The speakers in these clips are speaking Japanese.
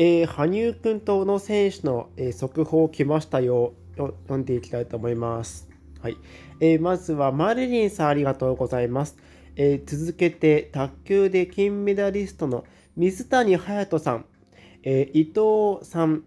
えー、羽生君と宇野選手の、えー、速報来ましたよ読んでいきたいと思います。はいえー、まずはマリリンさんありがとうございます。え続けて卓球で金メダリストの水谷隼人さん、え伊藤さん、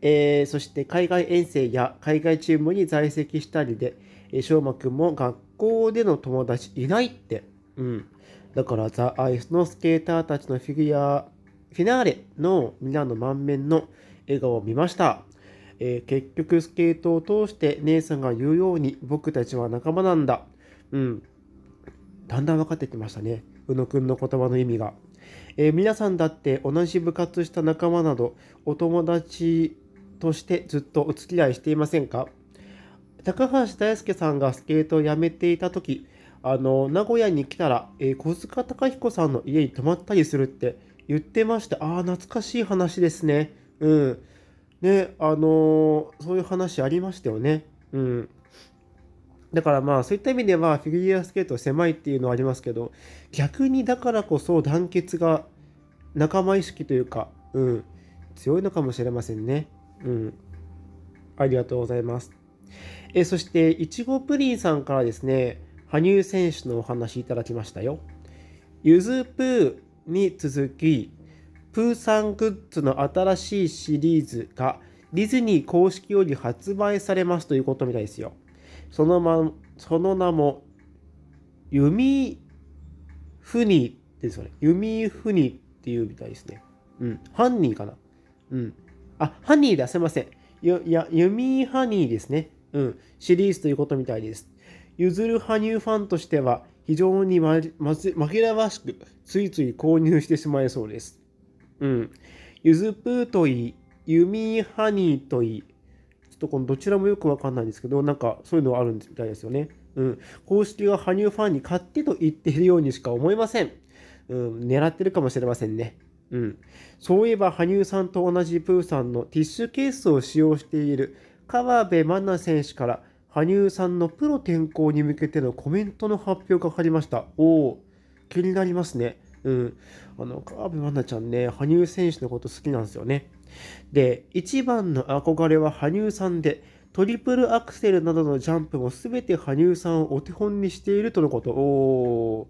えそして海外遠征や海外チームに在籍したりで、えー、翔馬君も学校での友達いないって、うん、だからザ・アイスのスケーターたちのフィギュアフィナーレの皆の満面の笑顔を見ました。えー、結局スケートを通して姉さんが言うように僕たちは仲間なんだ。うん。だんだん分かってきましたね。宇野くんの言葉の意味が。えー、皆さんだって同じ部活した仲間などお友達としてずっとお付き合いしていませんか高橋大輔さんがスケートをやめていた時あの名古屋に来たら、えー、小塚隆彦さんの家に泊まったりするって言ってました。ああ、懐かしい話ですね。うん。ね、あのー、そういう話ありましたよね。うん。だからまあそういった意味ではフィギュアスケート狭いっていうのはありますけど逆にだからこそ団結が仲間意識というか、うん、強いのかもしれませんね。うん、ありがとうございます。えそしていちごプリンさんからですね羽生選手のお話いただきましたよ。ゆずぷーに続き、プーさんグッズの新しいシリーズがディズニー公式より発売されますということみたいですよ。その,、ま、その名も、弓ーですよね。弓船っていうみたいですね。うん。ハンニーかな。うん。あ、ハニーだ。すいません。いや、弓ハニーですね。うん。シリーズということみたいです。譲る羽生ファンとしては、非常に、ま、紛らわしくついつい購入してしまいそうです。うん。ゆずぷーといい、みーハニーといい、ちょっとこのどちらもよくわかんないんですけど、なんかそういうのあるみたいですよね。うん。公式が羽生ファンに買ってと言っているようにしか思えません。うん。狙ってるかもしれませんね。うん。そういえば、羽生さんと同じプーさんのティッシュケースを使用している河辺愛菜選手から、羽生さんのプロ転向に向けてのコメントの発表がありました。おお、気になりますね。うん。あの、河辺愛菜ちゃんね、羽生選手のこと好きなんですよね。で、一番の憧れは羽生さんで、トリプルアクセルなどのジャンプも全て羽生さんをお手本にしているとのこと。おお、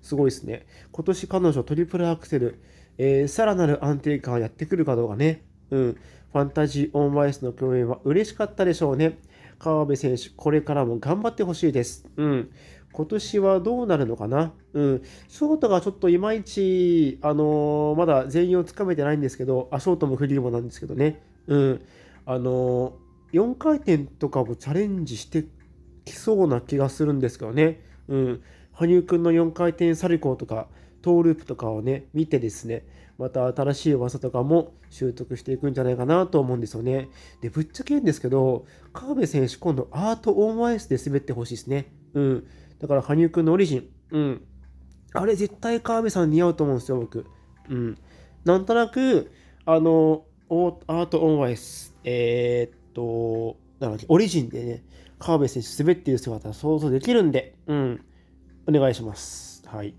すごいですね。今年彼女トリプルアクセル、えー、さらなる安定感をやってくるかどうかね。うん。ファンタジー・オン・バイスの共演は嬉しかったでしょうね。川辺選手、これからも頑張ってほしいです。うん。今年はどうなるのかなうん。ショートがちょっといまいち、あのー、まだ全員をつかめてないんですけど、あ、ショートもフリーもなんですけどね。うん。あのー、4回転とかもチャレンジしてきそうな気がするんですけどね。うん。羽生くんの4回転サルコーとか、トーループとかをね、見てですね、また新しい技とかも習得していくんじゃないかなと思うんですよね。で、ぶっちゃけんですけど、河辺選手、今度アートオンアイスで滑ってほしいですね。うん。だから、羽生くんのオリジン。うん。あれ、絶対河辺さん似合うと思うんですよ、僕。うん。なんとなく、あの、アートオンアイス、えー、っと、なんだオリジンでね、河辺選手滑っている姿想像できるんで、うん、お願いします。はい。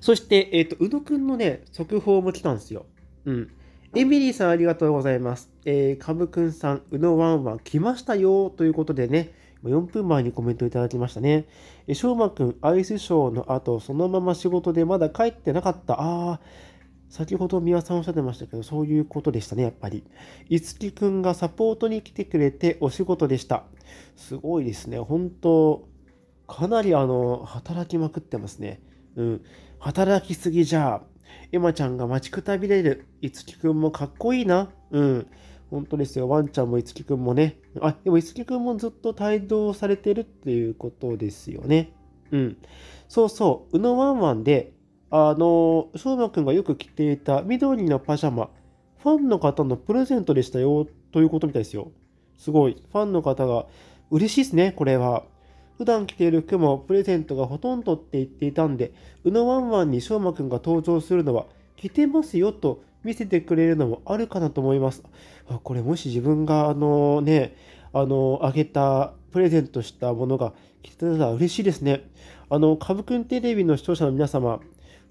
そして、えっ、ー、と、宇野くんのね、速報も来たんですよ。うん。エミリーさんありがとうございます。えー、かぶくんさん、宇野ワンワン来ましたよということでね、4分前にコメントいただきましたね。えー、しょうまくん、アイスショーの後、そのまま仕事でまだ帰ってなかった。ああ、先ほど輪さんおっしゃってましたけど、そういうことでしたね、やっぱり。いつきくんがサポートに来てくれてお仕事でした。すごいですね、本当かなりあの、働きまくってますね。うん。働きすぎじゃあ。エマちゃんが待ちくたびれる。いつきくんもかっこいいな。うん。本当ですよ。ワンちゃんもいつきくんもね。あ、でもいつきくんもずっと帯同されてるっていうことですよね。うん。そうそう。うのワンワンで、あの、しょうまくんがよく着ていた緑のパジャマ、ファンの方のプレゼントでしたよ、ということみたいですよ。すごい。ファンの方が、嬉しいですね、これは。普段着ている服もプレゼントがほとんどって言っていたんで、うのワンワンにしょうまくんが登場するのは、着てますよと見せてくれるのもあるかなと思います。あこれもし自分が、あのね、あの、あげた、プレゼントしたものが着てたら嬉しいですね。あの、かぶくんテレビの視聴者の皆様、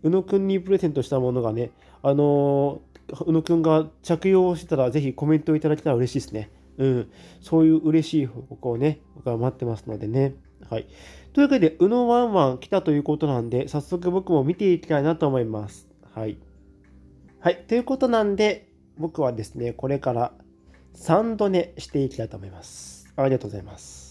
うのくんにプレゼントしたものがね、あの、うのくんが着用してたら、ぜひコメントをいただけたら嬉しいですね。うん、そういう嬉しい報告をね、僕は待ってますのでね。はい。というわけで、うのワンワン来たということなんで、早速僕も見ていきたいなと思います。はい。はい。ということなんで、僕はですね、これから3度寝していきたいと思います。ありがとうございます。